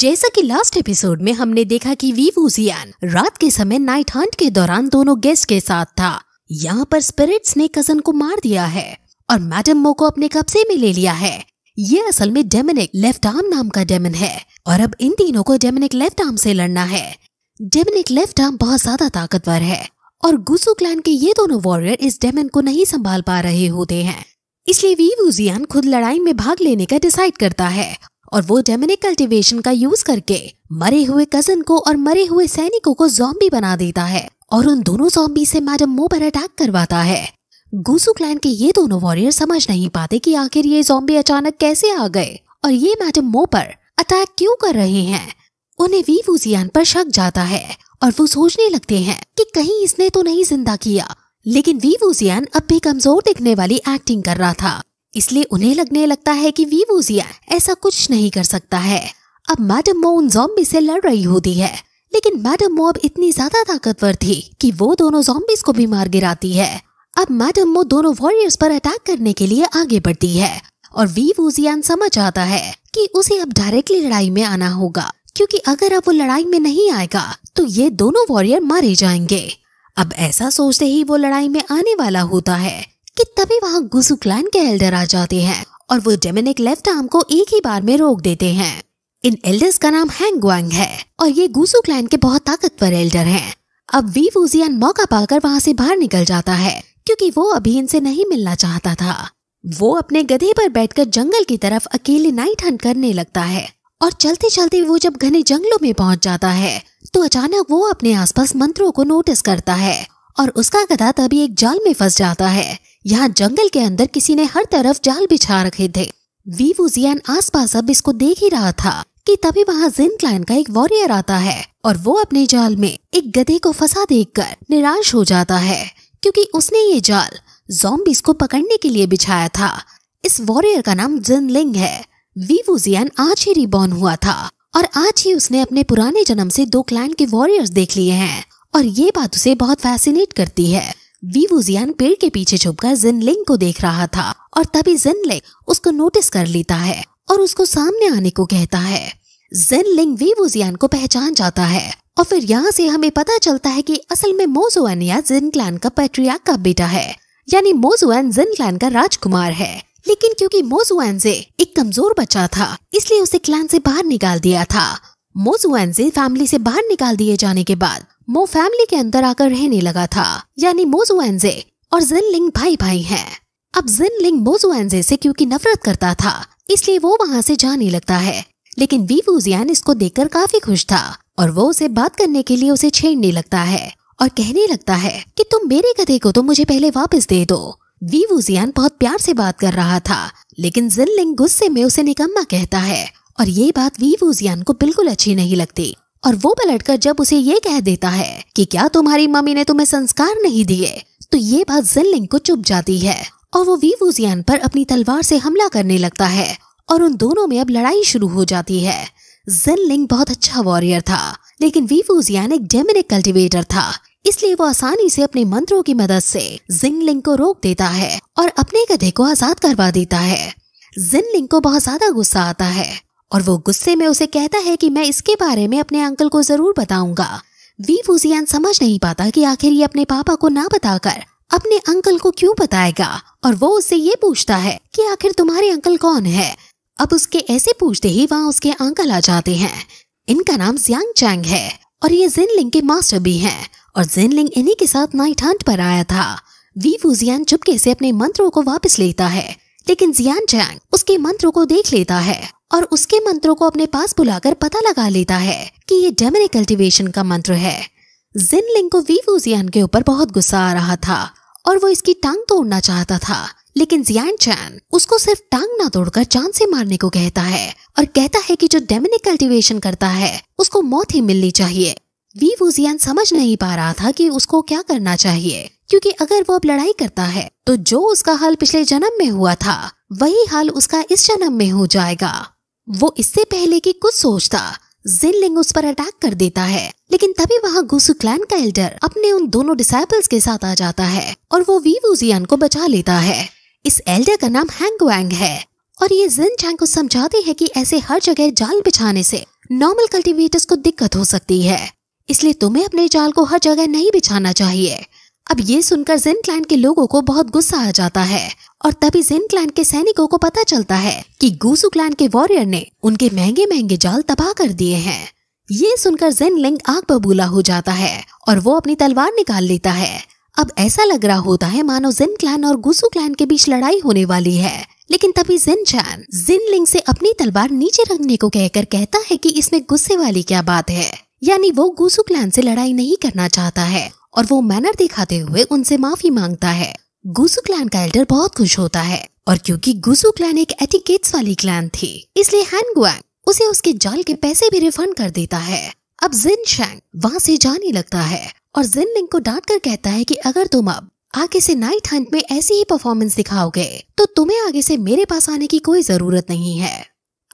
जैसा कि last episode में हमने देखा कि वीवू रात के समय नाइट हंट के दौरान दोनों गेस्ट के साथ था यहाँ पर स्पिरिट्स ने कजन को मार दिया है और मैडम मो को अपने कब्जे में ले लिया है ये असल में डेमिनिक लेफ्ट आर्म नाम का डेमन है और अब इन तीनों को डेमिनिक लेफ्ट आर्म से लड़ना है डेमिनिक लेफ्ट आर्म बहुत ज्यादा ताकतवर है और गुसु क्लैन के ये दोनों वॉरियर इस डेमन को नहीं संभाल पा रहे होते हैं इसलिए वीवूजियान खुद लड़ाई में भाग लेने का डिसाइड करता है और वो डेमिनिक कल्टिवेशन का यूज करके मरे हुए कजन को और मरे हुए सैनिकों को जॉम्बी बना देता है और उन दोनों जॉम्बी से मैडम मो पर अटैक करवाता है गुसु क्लैन के ये दोनों वॉरियर समझ नहीं पाते कि आखिर ये जॉम्बी अचानक कैसे आ गए और ये मैडम मो पर अटैक क्यों कर रहे हैं उन्हें वी वुजियान पर शक जाता है और वो सोचने लगते हैं कि कहीं इसने तो नहीं जिंदा किया लेकिन वी वुजियान अब भी कमजोर दिखने वाली एक्टिंग कर रहा था इसलिए उन्हें लगने लगता है कि वीवोजिया ऐसा कुछ नहीं कर सकता है अब मैडम मो उन जॉम्बी से लड़ रही होती है लेकिन मैडम मो अब इतनी ज्यादा ताकतवर थी कि वो दोनों जॉम्बीज को भी मार गिराती है अब मैडम मो दोनों वॉरियर्स पर अटैक करने के लिए आगे बढ़ती है और वी वूजियान समझ आता है कि उसे अब डायरेक्टली लड़ाई में आना होगा क्योंकि अगर अब वो लड़ाई में नहीं आएगा तो ये दोनों वॉरियर मारे जाएंगे अब ऐसा सोचते ही वो लड़ाई में आने वाला होता है कि तभी वहाँ गुसु क्लैन के एल्डर आ जाते हैं और वो डेमिनिक लेफ्ट आर्म को एक ही बार में रोक देते हैं इन एल्डर्स का नाम हैंग ग्वांग है और ये गुसु क्लैन के बहुत ताकतवर एल्डर हैं। अब वी वूजियन मौका पाकर वहाँ से बाहर निकल जाता है क्योंकि वो अभी इनसे नहीं मिलना चाहता था वो अपने गधे पर बैठकर जंगल की तरफ अकेले नाइट हंट करने लगता है और चलते चलते वो जब घने जंगलों में पहुंच जाता है तो अचानक वो अपने आसपास मंत्रों को नोटिस करता है और उसका गधा तभी एक जाल में फंस जाता है यहाँ जंगल के अंदर किसी ने हर तरफ जाल बिछा रखे थे वीवू जियान आस पास अब इसको देख ही रहा था कि तभी वहाँ जिन क्लाइन का एक वॉरियर आता है और वो अपने जाल में एक गधे को फंसा देखकर निराश हो जाता है क्योंकि उसने ये जाल जोम्बिस को पकड़ने के लिए बिछाया था इस वॉरियर का नाम जिनलिंग है वीवू जियान आज ही रिबॉर्न हुआ था और आज ही उसने अपने पुराने जन्म से दो क्लाइन के वॉरियर्स देख लिए हैं और ये बात उसे बहुत फैसिनेट करती है वी पेड़ के पीछे छुपकर जिनलिंग को देख रहा था और तभी जिनलिंग उसको नोटिस कर लेता है और उसको सामने आने को कहता है जिनलिंग वी को पहचान जाता है और फिर यहाँ से हमें पता चलता है कि असल में या जिन क्लान का पेट्रिया का बेटा है यानी मोजुआन जिन क्लान का राजकुमार है लेकिन क्योंकि मोजुआन से एक कमजोर बच्चा था इसलिए उसे क्लान से बाहर निकाल दिया था मोजुआन से फैमिली से बाहर निकाल दिए जाने के बाद मो फैमिली के अंदर आकर रहने लगा था यानी मोजू एनजे और जिन लिंग भाई भाई हैं अब जिन लिंग मोजू एनजे से क्योंकि नफरत करता था इसलिए वो वहाँ से जाने लगता है लेकिन वीवू जियान इसको देखकर काफी खुश था और वो उसे बात करने के लिए उसे छेड़ने लगता है और कहने लगता है कि तुम मेरे गधे को तो मुझे पहले वापस दे दो वीवू जियान बहुत प्यार से बात कर रहा था लेकिन जिन लिंग गुस्से में उसे निकम्मा कहता है और ये बात वीवू जियान को बिल्कुल अच्छी नहीं लगती और वो पलटकर जब उसे ये कह देता है कि क्या तुम्हारी मम्मी ने तुम्हें संस्कार नहीं दिए तो ये बात जिनलिंग को चुप जाती है और वो वीवुजियान पर अपनी तलवार से हमला करने लगता है और उन दोनों में अब लड़ाई शुरू हो जाती है जिनलिंग बहुत अच्छा वॉरियर था लेकिन वीवुजियान एक डेमिनिक कल्टिवेटर था इसलिए वो आसानी से अपने मंत्रों की मदद से जिंगलिंग को रोक देता है और अपने गधे को आजाद करवा देता है जिनलिंग को बहुत ज्यादा गुस्सा आता है और वो गुस्से में उसे कहता है कि मैं इसके बारे में अपने अंकल को जरूर बताऊंगा वी वूजियान समझ नहीं पाता कि आखिर ये अपने पापा को ना बताकर अपने अंकल को क्यों बताएगा और वो उससे ये पूछता है कि आखिर तुम्हारे अंकल कौन है अब उसके ऐसे पूछते ही वहाँ उसके अंकल आ जाते हैं इनका नाम जियांग चैंग है और ये जिनलिंग के मास्टर भी हैं और जिनलिंग इन्हीं के साथ नाइट हंट पर आया था वी वूजियान चुपके से अपने मंत्रों को वापस लेता है लेकिन जियान चैंग उसके मंत्रों को देख लेता है और उसके मंत्रों को अपने पास बुलाकर पता लगा लेता है कि ये डेमरे कल्टिवेशन का मंत्र है जिन लिंग को वीवू जियान के ऊपर बहुत गुस्सा आ रहा था और वो इसकी टांग तोड़ना चाहता था लेकिन जियान चैन उसको सिर्फ टांग ना तोड़कर चांद से मारने को कहता है और कहता है कि जो डेमिनिक कल्टीवेशन करता है उसको मौत ही मिलनी चाहिए वी वुजियान समझ नहीं पा रहा था कि उसको क्या करना चाहिए क्योंकि अगर वो अब लड़ाई करता है तो जो उसका हाल पिछले जन्म में हुआ था वही हाल उसका इस जन्म में हो जाएगा वो इससे पहले कि कुछ सोचता जिनलिंग उस पर अटैक कर देता है लेकिन तभी वहाँ गुसु क्लैन का एल्डर अपने उन दोनों डिसाइपल्स के साथ आ जाता है और वो वीवूजियन को बचा लेता है इस एल्डर का नाम हैंग वैंग है और ये जिन चैंग को समझाते हैं कि ऐसे हर जगह जाल बिछाने से नॉर्मल कल्टीवेटर्स को दिक्कत हो सकती है इसलिए तुम्हें अपने जाल को हर जगह नहीं बिछाना चाहिए अब ये सुनकर जिन क्लैन के लोगों को बहुत गुस्सा आ जाता है और तभी जिन क्लैन के सैनिकों को पता चलता है कि गुसु क्लैन के वॉरियर ने उनके महंगे महंगे जाल तबाह कर दिए हैं ये सुनकर जेन लिंग आग बबूला हो जाता है और वो अपनी तलवार निकाल लेता है अब ऐसा लग रहा होता है मानो जिन क्लैन और गुसु क्लैन के बीच लड़ाई होने वाली है लेकिन तभी जिन चैन जिन लिंग से अपनी तलवार नीचे रखने को कहकर कहता है कि इसमें गुस्से वाली क्या बात है यानी वो गुसु क्लैन से लड़ाई नहीं करना चाहता है और वो मैनर दिखाते हुए उनसे माफी मांगता है गुसु क्लैन का एल्डर बहुत खुश होता है और क्योंकि गुसु क्लैन एक एटिकेट्स वाली क्लैन थी इसलिए हैनगुआंग उसे उसके जाल के पैसे भी रिफंड कर देता है अब जिन शैंग वहाँ से जाने लगता है और जिन लिंग को डांट कर कहता है कि अगर तुम अब आगे से नाइट हंट में ऐसी ही परफॉर्मेंस दिखाओगे तो तुम्हें आगे से मेरे पास आने की कोई जरूरत नहीं है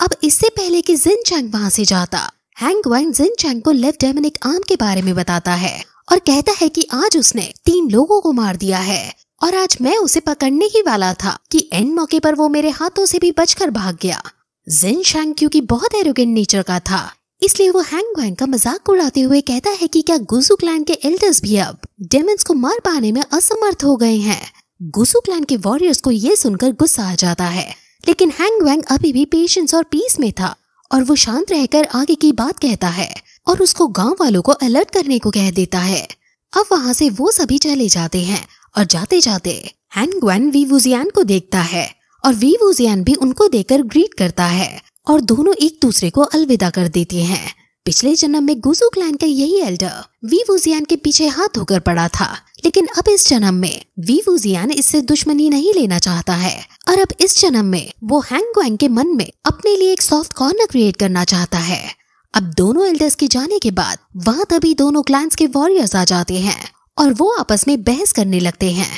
अब इससे पहले कि जिन चैंग वहाँ से जाता हैंग वैंग जिन चैंग को लेफ्ट डेमनिक आर्म के बारे में बताता है और कहता है कि आज उसने तीन लोगों को मार दिया है और आज मैं उसे पकड़ने ही वाला था कि एंड मौके पर वो मेरे हाथों से भी बचकर भाग गया जिन शैंग क्योंकि बहुत एरोगेंट नेचर का था इसलिए वो हैंग वैंग का मजाक उड़ाते हुए कहता है कि क्या गुजू क्लैन के एल्डर्स भी अब डेमंस को मार पाने में असमर्थ हो गए हैं गुसू क्लैन के वॉरियर्स को ये सुनकर गुस्सा आ जाता है लेकिन हैंग वैंग अभी भी पेशेंस और पीस में था और वो शांत रहकर आगे की बात कहता है और उसको गांव वालों को अलर्ट करने को कह देता है अब वहाँ से वो सभी चले जाते हैं और जाते जाते हैं वीवुजियान को देखता है और वीवुजियान भी उनको देखकर ग्रीट करता है और दोनों एक दूसरे को अलविदा कर देते हैं पिछले जन्म में गुजू क्लैन का यही एल्डर वीवुजियान के पीछे हाथ धोकर पड़ा था लेकिन अब इस जन्म में वीवुजियान इससे दुश्मनी नहीं लेना चाहता है और अब इस जन्म में वो हैंग ग्वैंग के मन में अपने लिए एक सॉफ्ट कॉर्नर क्रिएट करना चाहता है अब दोनों एल्डर्स के जाने के बाद वहाँ तभी दोनों क्लैंस के वॉरियर्स आ जाते हैं और वो आपस में बहस करने लगते हैं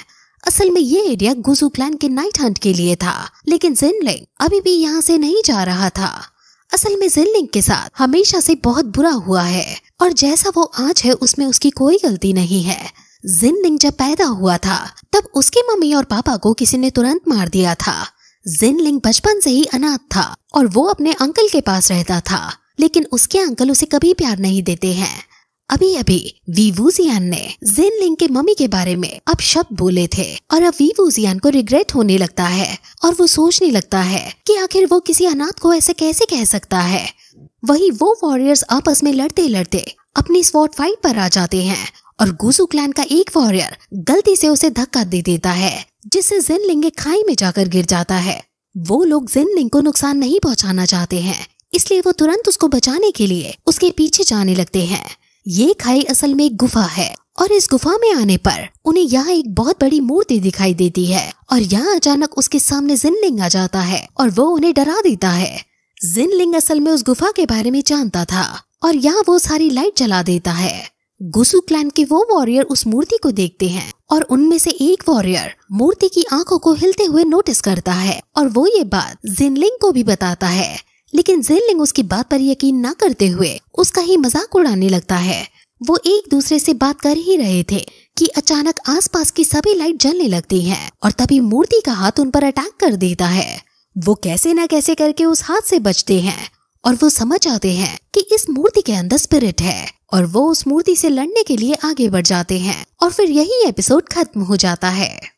असल में ये एरिया गुजू क्लैन के नाइट हंट के लिए था लेकिन जिनलिंग अभी भी यहाँ से नहीं जा रहा था असल में जिनलिंग के साथ हमेशा से बहुत बुरा हुआ है और जैसा वो आज है उसमें उसकी कोई गलती नहीं है जिनलिंग जब पैदा हुआ था तब उसके मम्मी और पापा को किसी ने तुरंत मार दिया था जिनलिंग बचपन से ही अनाथ था और वो अपने अंकल के पास रहता था लेकिन उसके अंकल उसे कभी प्यार नहीं देते हैं अभी अभी वीवूजियान ने जिन लिंग के मम्मी के बारे में अब शब्द बोले थे और अब वीवूजियान को रिग्रेट होने लगता है और वो सोचने लगता है कि आखिर वो किसी अनाथ को ऐसे कैसे कह सकता है वही वो वॉरियर्स आपस में लड़ते लड़ते अपनी स्पॉट फाइट पर आ जाते हैं और गुजू क्लैन का एक वॉरियर गलती से उसे धक्का दे देता है जिससे जिन लिंग खाई में जाकर गिर जाता है वो लोग जिन लिंग को नुकसान नहीं पहुंचाना चाहते हैं इसलिए वो तुरंत उसको बचाने के लिए उसके पीछे जाने लगते हैं ये खाई असल में एक गुफा है और इस गुफा में आने पर उन्हें यहाँ एक बहुत बड़ी मूर्ति दिखाई देती है और यहाँ अचानक उसके सामने जिनलिंग आ जाता है और वो उन्हें डरा देता है जिनलिंग असल में उस गुफा के बारे में जानता था और यहाँ वो सारी लाइट जला देता है गुसु क्लैन के वो वॉरियर उस मूर्ति को देखते हैं और उनमें से एक वॉरियर मूर्ति की आंखों को हिलते हुए नोटिस करता है और वो ये बात जिनलिंग को भी बताता है लेकिन जेलिंग उसकी बात पर यकीन ना करते हुए उसका ही मजाक उड़ाने लगता है वो एक दूसरे से बात कर ही रहे थे कि अचानक आसपास की सभी लाइट जलने लगती है और तभी मूर्ति का हाथ उन पर अटैक कर देता है वो कैसे ना कैसे करके उस हाथ से बचते हैं और वो समझ आते हैं कि इस मूर्ति के अंदर स्पिरिट है और वो उस मूर्ति से लड़ने के लिए आगे बढ़ जाते हैं और फिर यही एपिसोड खत्म हो जाता है